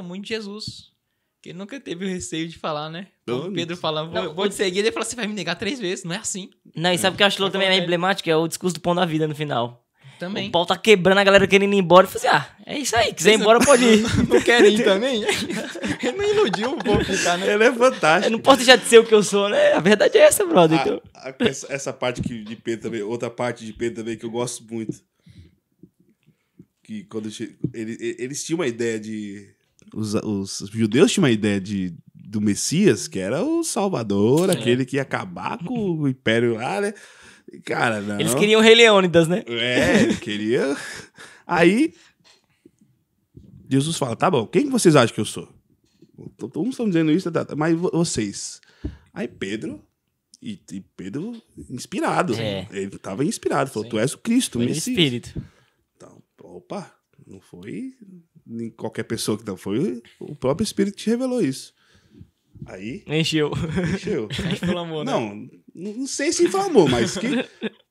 muito Jesus. Que nunca teve o receio de falar, né? Como Pedro falando vou, vou te seguir, ele fala, você vai me negar três vezes, não é assim. Não, e sabe o que eu acho que é também é emblemático? É o discurso do pão da vida no final. Também. O pau tá quebrando a galera querendo ir embora. e fazer assim, ah, é isso aí, quiser ir embora pode ir. não quer ir também? Ele não iludiu o povo ficar, né? Ele é fantástico. Eu não posso deixar de ser o que eu sou, né? A verdade é essa, brother. A, ah, então. a, essa, essa, parte que, de Pedro também, outra parte de Pedro também que eu gosto muito. Que quando che... eles, eles tinham uma ideia de os, os judeus tinham uma ideia de, do Messias, que era o Salvador, é. aquele que ia acabar com o Império lá, né? Cara, não. Eles queriam o Rei Leônidas, né? É, queria. Aí, Jesus fala: tá bom, quem vocês acham que eu sou? Então, todos estão dizendo isso, tá, tá, mas vocês. Aí Pedro, e, e Pedro inspirado, é. ele estava inspirado, falou: Sim. tu és o Cristo, o Messias. Espírito. Então, opa, não foi em qualquer pessoa que não foi o próprio Espírito te revelou isso. Aí. Encheu. Encheu. Inflamou, né? Não, não sei se inflamou, mas que.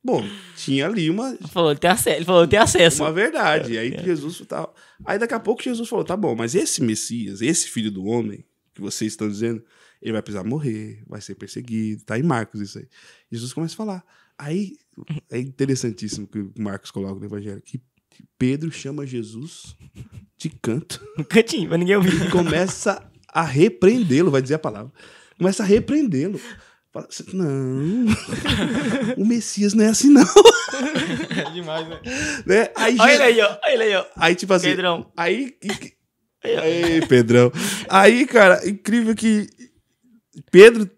Bom, tinha ali uma. falou, tem acesso. Ele falou, tem acesso. Uma verdade. aí é. Jesus tal tá, Aí daqui a pouco Jesus falou: tá bom, mas esse Messias, esse filho do homem, que vocês estão dizendo, ele vai precisar morrer, vai ser perseguido. Tá em Marcos isso aí. Jesus começa a falar. Aí é interessantíssimo que Marcos coloca no Evangelho que Pedro chama Jesus de canto. Um cantinho, mas ninguém ouviu. Começa a repreendê-lo, vai dizer a palavra. Começa a repreendê-lo. Fala, não, o Messias não é assim, não. É demais, né? né? Aí, olha ele aí, ó. Olha ele aí, ó. Aí, tipo assim. Pedrão. Aí. Ei, Pedrão. Aí, cara, incrível que Pedro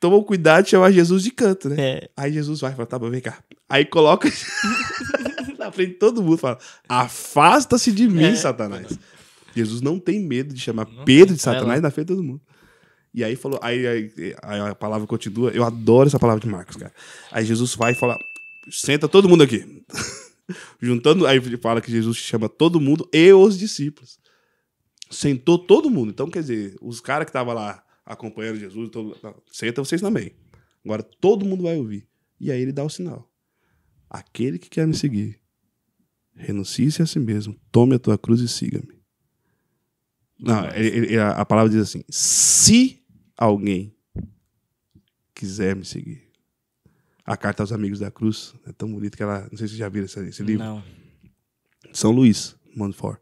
tomou cuidado de chamar Jesus de canto, né? É. Aí Jesus vai e fala, tá bom, vem cá. Aí coloca. na frente de todo mundo, fala: Afasta-se de mim, é. Satanás. Jesus não tem medo de chamar não Pedro de é, Satanás na frente de todo mundo. E aí falou, aí, aí, aí, a palavra continua. Eu adoro essa palavra de Marcos, cara. Aí Jesus vai e fala: senta todo mundo aqui. Juntando, aí fala que Jesus chama todo mundo e os discípulos. Sentou todo mundo. Então, quer dizer, os caras que estavam lá acompanhando Jesus, todo, senta vocês também. Agora todo mundo vai ouvir. E aí ele dá o sinal. Aquele que quer me seguir, Renuncie-se a si mesmo, tome a tua cruz e siga-me. Não, ele, ele, a palavra diz assim: se alguém quiser me seguir. A carta aos amigos da cruz é tão bonita que ela. Não sei se vocês já viram esse, esse livro. Não. São Luís, Montfort.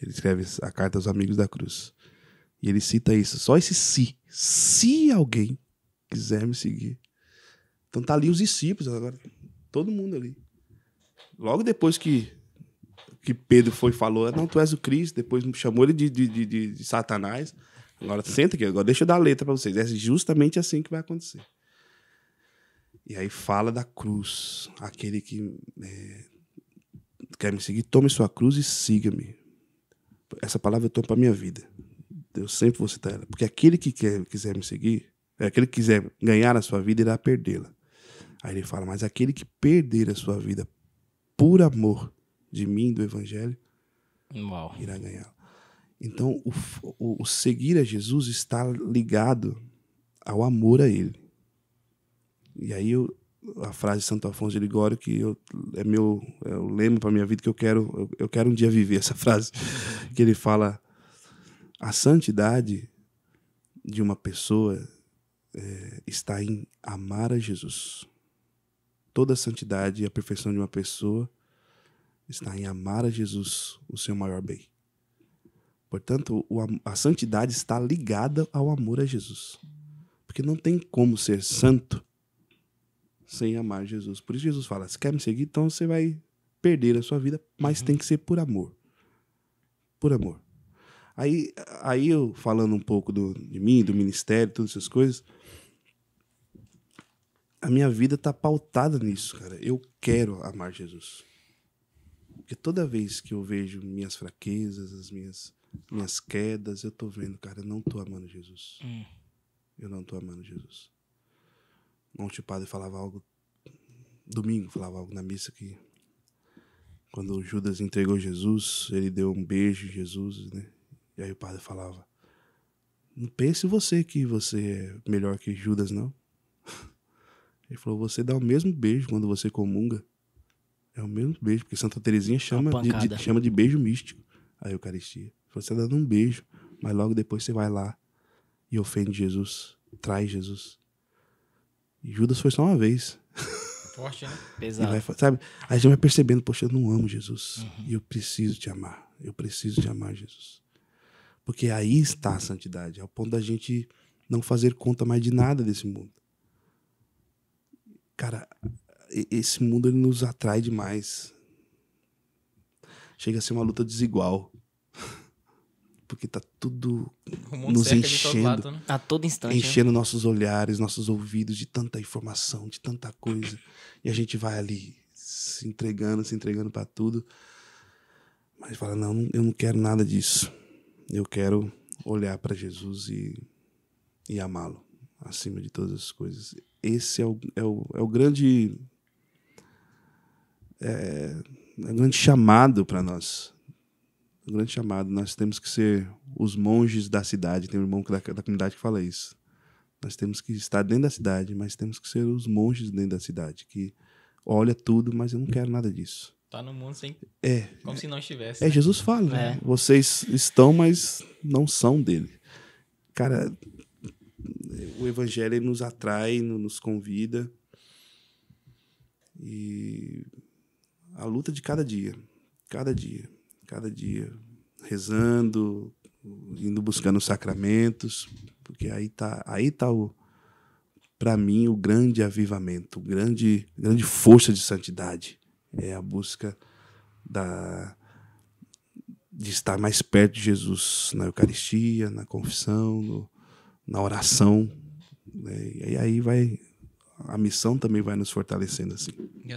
Ele escreve a carta aos amigos da cruz. E ele cita isso, só esse se. Se alguém quiser me seguir. Então tá ali os discípulos agora. Todo mundo ali. Logo depois que que Pedro foi e falou, não, tu és o Cristo, depois chamou ele de, de, de, de Satanás. Agora senta aqui, agora deixa eu dar a letra para vocês. É justamente assim que vai acontecer. E aí fala da cruz. Aquele que é, quer me seguir, tome sua cruz e siga-me. Essa palavra eu tomo para minha vida. Eu sempre vou citar ela. Porque aquele que quer, quiser me seguir, é, aquele que quiser ganhar a sua vida, irá perdê-la. Aí ele fala, mas aquele que perder a sua vida por amor de mim, do Evangelho, Uau. irá ganhar. Então, o, o, o seguir a Jesus está ligado ao amor a Ele. E aí eu, a frase de Santo Afonso de Ligório que eu, é meu eu é lembro para minha vida que eu quero eu, eu, quero um dia viver essa frase que ele fala a santidade de uma pessoa é, está em amar a Jesus toda a santidade e a perfeição de uma pessoa está em amar a Jesus, o seu maior bem. Portanto, a santidade está ligada ao amor a Jesus. Porque não tem como ser santo sem amar Jesus. Por isso Jesus fala: se quer me seguir, então você vai perder a sua vida, mas tem que ser por amor. Por amor. Aí, aí eu falando um pouco do, de mim, do ministério, todas essas coisas, a minha vida está pautada nisso, cara. Eu quero amar Jesus. Porque toda vez que eu vejo minhas fraquezas, as minhas, minhas quedas, eu tô vendo, cara, eu não tô amando Jesus. Hum. Eu não tô amando Jesus. Ontem o padre falava algo, domingo falava algo na missa que quando Judas entregou Jesus, ele deu um beijo em Jesus, né? E aí o padre falava, não pense você que você é melhor que Judas, não. Ele falou, você dá o mesmo beijo quando você comunga. É o mesmo beijo, porque Santa Teresinha chama, de, de, chama de beijo místico a Eucaristia. Você está dando um beijo, mas logo depois você vai lá e ofende Jesus, traz Jesus. E Judas foi só uma vez. Forte, né? Pesado. Vai, sabe? Aí a gente vai percebendo, poxa, eu não amo Jesus. Uhum. E eu preciso te amar. Eu preciso te amar, Jesus. Porque aí está a santidade, É o ponto da gente não fazer conta mais de nada desse mundo. Cara, esse mundo ele nos atrai demais. Chega a ser uma luta desigual. Porque tá tudo nos enchendo. Lado, né? A todo instante. Né? Enchendo é? nossos olhares, nossos ouvidos de tanta informação, de tanta coisa. E a gente vai ali se entregando, se entregando para tudo. Mas fala: não, eu não quero nada disso. Eu quero olhar para Jesus e, e amá-lo acima de todas as coisas. Esse é o, é o, é o grande é, é um grande chamado para nós. um grande chamado. Nós temos que ser os monges da cidade. Tem um irmão da, da comunidade que fala isso. Nós temos que estar dentro da cidade, mas temos que ser os monges dentro da cidade, que olha tudo, mas eu não quero nada disso. Tá no mundo sem. É. Como é, se não estivesse. É, né? Jesus fala, né? é. Né? Vocês estão, mas não são dele. Cara, o evangelho nos atrai, nos convida. E a luta de cada dia, cada dia, cada dia, rezando, indo buscando os sacramentos, porque aí tá, aí tá o para mim o grande avivamento, o grande grande força de santidade é a busca da de estar mais perto de Jesus na Eucaristia, na confissão, no, na oração, né? e aí vai a missão também vai nos fortalecendo assim.